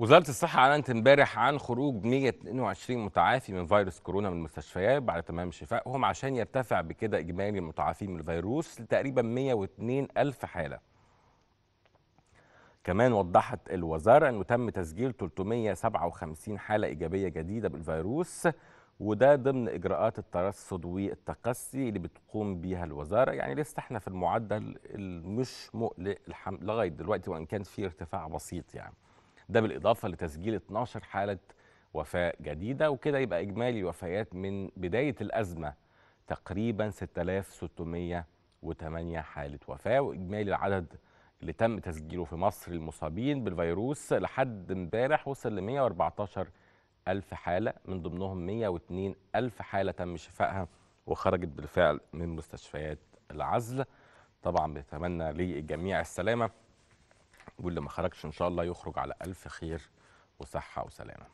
وزارة الصحة أعلنت امبارح عن خروج 122 متعافي من فيروس كورونا من المستشفيات بعد تمام شفائهم عشان يرتفع بكده إجمالي المتعافين من الفيروس لتقريبا 102 ألف حالة. كمان وضحت الوزارة أنه تم تسجيل 357 حالة إيجابية جديدة بالفيروس وده ضمن إجراءات الترصد والتقصي اللي بتقوم بيها الوزارة يعني لسه احنا في المعدل المش مقلق لغاية دلوقتي وإن كان في ارتفاع بسيط يعني. ده بالاضافه لتسجيل 12 حاله وفاه جديده وكده يبقى اجمالي الوفيات من بدايه الازمه تقريبا 6608 حاله وفاه واجمالي العدد اللي تم تسجيله في مصر المصابين بالفيروس لحد امبارح وصل ل 114 ألف حالة من ضمنهم 102 ألف حالة تم شفائها وخرجت بالفعل من مستشفيات العزل طبعا بنتمنى للجميع السلامة واللي ما خرجش ان شاء الله يخرج على الف خير وصحه وسلامه